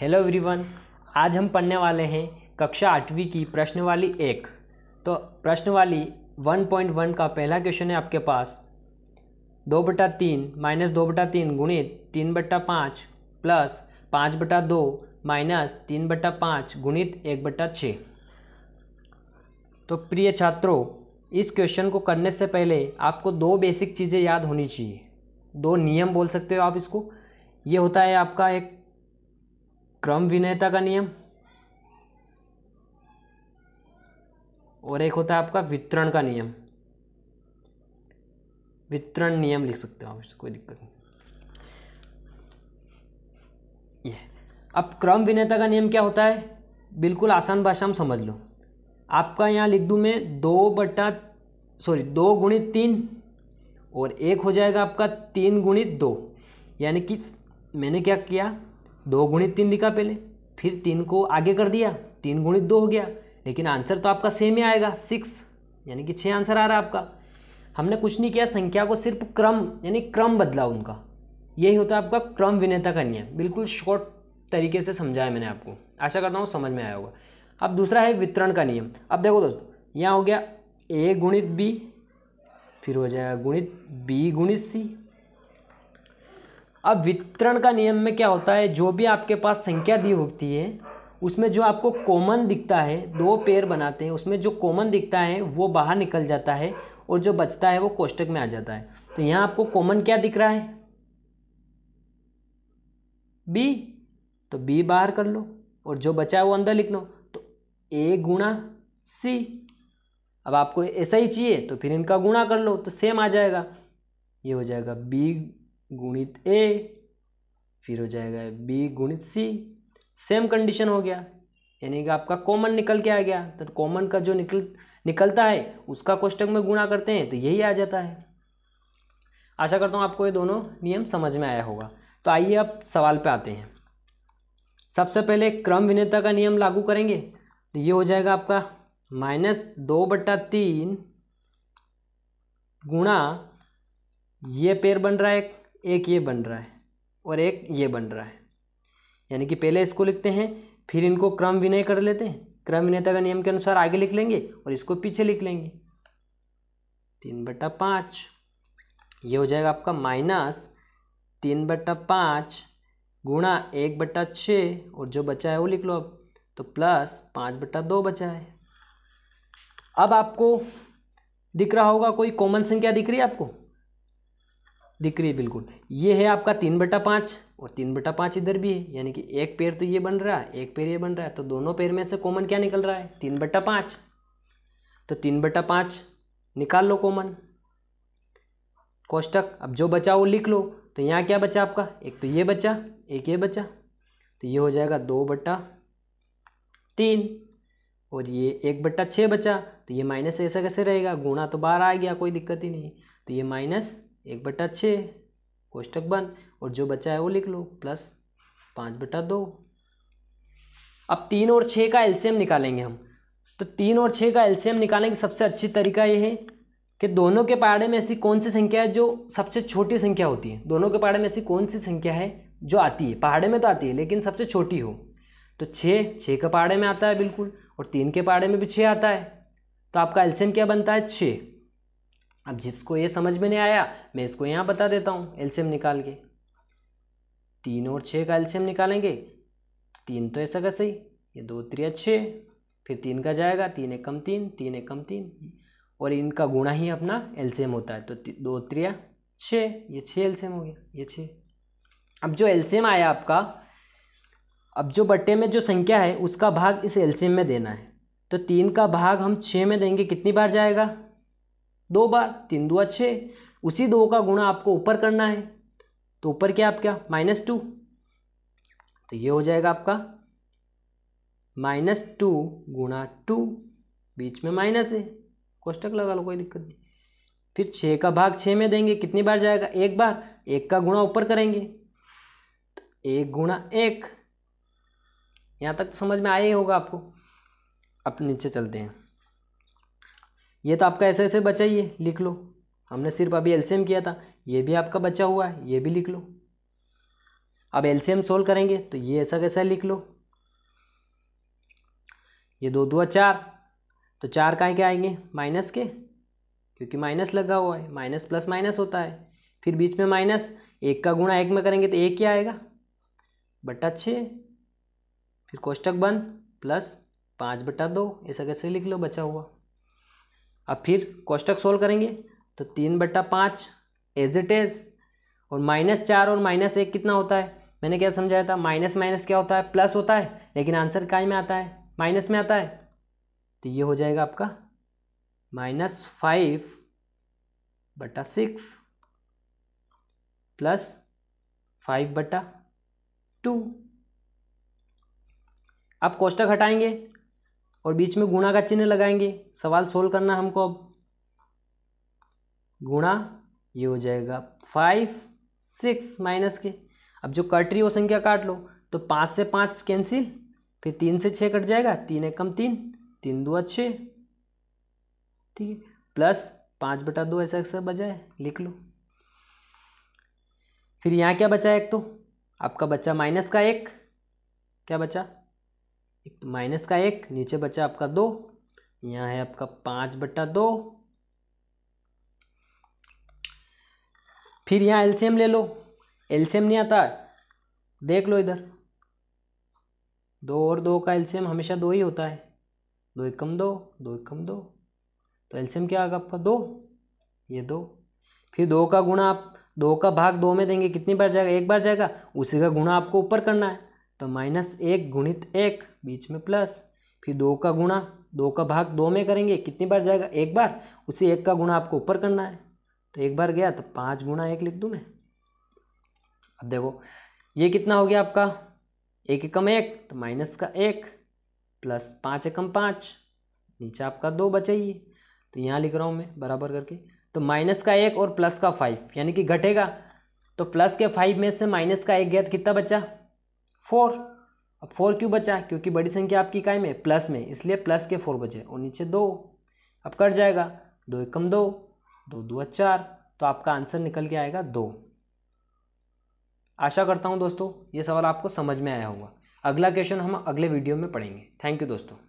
hello everyone आज हम पढ़ने वाले हैं कक्षा आठवीं की प्रश्न वाली एक तो वाली वन पॉइंट वन का पहला क्वेश्चन है आपके पास दो बटा तीन माइनस दो बटा तीन गुणित तीन बटा पाँच प्लस पाँच बटा दो माइनस तीन बटा पाँच गुणित एक बटा छः तो प्रिय छात्रों इस क्वेश्चन को करने से पहले आपको दो बेसिक चीज़ें याद होनी चाहिए दो नियम बोल सकते हो आप इसको ये होता है आपका एक क्रम विनयता का नियम और एक होता है आपका वितरण का नियम वितरण नियम लिख सकते हो आप इसको कोई दिक्कत नहीं ये अब क्रम विनयता का नियम क्या होता है बिल्कुल आसान भाषा में समझ लो आपका यहाँ लिख दूँ मैं दो बटा सॉरी दो गुणित तीन और एक हो जाएगा आपका तीन गुणित दो यानी कि मैंने क्या किया दो गुणित तीन लिखा पहले फिर तीन को आगे कर दिया तीन गुणित दो हो गया लेकिन आंसर तो आपका सेम ही आएगा सिक्स यानी कि छः आंसर आ रहा है आपका हमने कुछ नहीं किया संख्या को सिर्फ क्रम यानी क्रम बदला उनका यही होता है आपका क्रम विनेता का नियम बिल्कुल शॉर्ट तरीके से समझाया मैंने आपको आशा करता हूँ समझ में आया होगा अब दूसरा है वितरण का नियम अब देखो दोस्तों यहाँ हो गया ए गुणित बी फिर हो जाएगा गुणित बी गुणित सी अब वितरण का नियम में क्या होता है जो भी आपके पास संख्या दी होती है उसमें जो आपको कॉमन दिखता है दो पेयर बनाते हैं उसमें जो कॉमन दिखता है वो बाहर निकल जाता है और जो बचता है वो कोष्टक में आ जाता है तो यहाँ आपको कॉमन क्या दिख रहा है बी तो बी बाहर कर लो और जो बचा है वो अंदर लिख लो तो ए गुणा सी अब आपको ऐसा ही चाहिए तो फिर इनका गुणा कर लो तो सेम आ जाएगा ये हो जाएगा बी गुणित ए फिर हो जाएगा बी गुणित सी सेम कंडीशन हो गया यानी कि आपका कॉमन निकल के आ गया तो कॉमन का जो निकल निकलता है उसका कोष्टक में गुणा करते हैं तो यही आ जाता है आशा करता हूँ आपको ये दोनों नियम समझ में आया होगा तो आइए अब सवाल पे आते हैं सबसे पहले क्रम विनेता का नियम लागू करेंगे तो ये हो जाएगा आपका माइनस दो बट्टा तीन गुणा ये पेड़ बन रहा है एक ये बन रहा है और एक ये बन रहा है यानी कि पहले इसको लिखते हैं फिर इनको क्रम विनय कर लेते हैं क्रम विनयता का नियम के अनुसार आगे लिख लेंगे और इसको पीछे लिख लेंगे तीन बटा पाँच ये हो जाएगा आपका माइनस तीन बटा पाँच गुणा एक बटा छः और जो बचा है वो लिख लो अब तो प्लस पाँच बटा दो बचा है अब आपको दिख रहा होगा कोई कॉमन संख्या दिख रही है आपको दिख रही है बिल्कुल ये है आपका तीन बटा पाँच और तीन बटा पाँच इधर भी है यानी कि एक पैर तो ये बन रहा है एक पैर ये बन रहा है तो दोनों पैर में से कॉमन क्या निकल रहा है तीन बटा पाँच तो तीन बटा पाँच निकाल लो कॉमन कोष्टक अब जो बचा वो लिख लो तो यहाँ क्या बचा आपका एक तो ये बचा एक ये बचा तो ये हो जाएगा दो बट्टा तीन और ये एक बट्टा छः बचा तो ये माइनस ऐसा कैसे रहेगा गुणा तो बाहर आ गया कोई दिक्कत ही नहीं तो ये माइनस एक बटा छः कोष्टक बन और जो बचा है वो लिख लो प्लस पाँच बटा दो अब तीन और छः का एलसीएम निकालेंगे हम तो तीन और छः का एलसीएम निकालने का सबसे अच्छी तरीका ये है कि दोनों के पहाड़े में ऐसी कौन सी संख्या है जो सबसे छोटी संख्या होती है दोनों के पहाड़े में ऐसी कौन सी संख्या है जो आती है पहाड़े में तो आती है लेकिन सबसे छोटी हो तो छः छः के पहाड़े में आता है बिल्कुल और तीन के पहाड़े में भी छः आता है तो आपका एल्शियम क्या बनता है छः अब जिसको ये समझ में नहीं आया मैं इसको यहाँ बता देता हूँ एल्शियम निकाल के तीन और छः का एल्शियम निकालेंगे तो तीन तो ऐसा का सही ये दो त्रिया छः फिर तीन का जाएगा तीन एक कम तीन तीन एक कम तीन और इनका गुणा ही अपना एल्शियम होता है तो दो त्रिया छः ये छः एल्शियम हो गया ये छः अब जो एल्शियम आया आपका अब जो बट्टे में जो संख्या है उसका भाग इस एल्शियम में देना है तो तीन का भाग हम छः में देंगे कितनी बार जाएगा दो बार तीन दुआ छः उसी दो का गुणा आपको ऊपर करना है तो ऊपर क्या आपका माइनस टू तो ये हो जाएगा आपका माइनस टू गुणा टू बीच में माइनस है कोष्टक लगा लो कोई दिक्कत नहीं फिर छः का भाग छः में देंगे कितनी बार जाएगा एक बार एक का गुणा ऊपर करेंगे तो एक गुणा एक यहाँ तक तो समझ में आया ही होगा आपको अब नीचे चलते हैं ये तो आपका ऐसे ऐसे बचा ही है लिख लो हमने सिर्फ अभी एलसीएम किया था ये भी आपका बचा हुआ है ये भी लिख लो अब एलसीएम सोल्व करेंगे तो ये ऐसा कैसा लिख लो ये दो दो चार तो चार काय के आएंगे माइनस के क्योंकि माइनस लगा हुआ है माइनस प्लस माइनस होता है फिर बीच में माइनस एक का गुणा एक में करेंगे तो एक क्या आएगा बट्टा छः फिर कोष्टक बन प्लस पाँच बटा दो ऐसा कैसे लिख लो बचा हुआ अब फिर कोष्टक सोल्व करेंगे तो तीन बट्टा पाँच एज इट इज़ और माइनस चार और माइनस एक कितना होता है मैंने क्या समझाया था माइनस माइनस क्या होता है प्लस होता है लेकिन आंसर काय में आता है माइनस में आता है तो ये हो जाएगा आपका माइनस फाइव बटा सिक्स प्लस फाइव बटा टू अब कोष्टक हटाएंगे और बीच में गुणा का चिन्ह लगाएंगे सवाल सोल्व करना हमको अब गुणा ये हो जाएगा फाइव सिक्स माइनस के अब जो कट रही वो संख्या काट लो तो पाँच से पाँच कैंसिल फिर तीन से छः कट जाएगा तीन एक कम तीन तीन दो छः ठीक है प्लस पाँच बटा दो ऐसा ऐसा बचा है लिख लो फिर यहाँ क्या बचा है एक तो आपका बच्चा माइनस का एक क्या बचा माइनस का एक नीचे बचा आपका दो यहाँ है आपका पाँच बटा दो फिर यहाँ एलसीएम ले लो एलसीएम नहीं आता देख लो इधर दो और दो का एलसीएम हमेशा दो ही होता है दो एक कम दो दो एक कम दो तो एलसीएम क्या आएगा आपका दो ये दो फिर दो का गुणा आप दो का भाग दो में देंगे कितनी बार जाएगा एक बार जाएगा उसी का गुणा आपको ऊपर करना है तो माइनस एक गुणित एक बीच में प्लस फिर दो का गुणा दो का भाग दो में करेंगे कितनी बार जाएगा एक बार उसी एक का गुणा आपको ऊपर करना है तो एक बार गया तो पाँच गुणा एक लिख दूँ मैं अब देखो ये कितना हो गया आपका एक एकम एक तो माइनस का एक प्लस पाँच एकम पाँच नीचे आपका दो बचाइए तो यहाँ लिख रहा हूँ मैं बराबर करके तो माइनस का एक और प्लस का फाइव यानी कि घटेगा तो प्लस के फाइव में से माइनस का एक गया तो कितना बचा फोर अब फोर क्यों बचा क्योंकि बड़ी संख्या आपकी इकाई में प्लस में इसलिए प्लस के फोर बचे और नीचे दो अब कट जाएगा दो एक कम दो दो दो चार तो आपका आंसर निकल के आएगा दो आशा करता हूँ दोस्तों ये सवाल आपको समझ में आया होगा अगला क्वेश्चन हम अगले वीडियो में पढ़ेंगे थैंक यू दोस्तों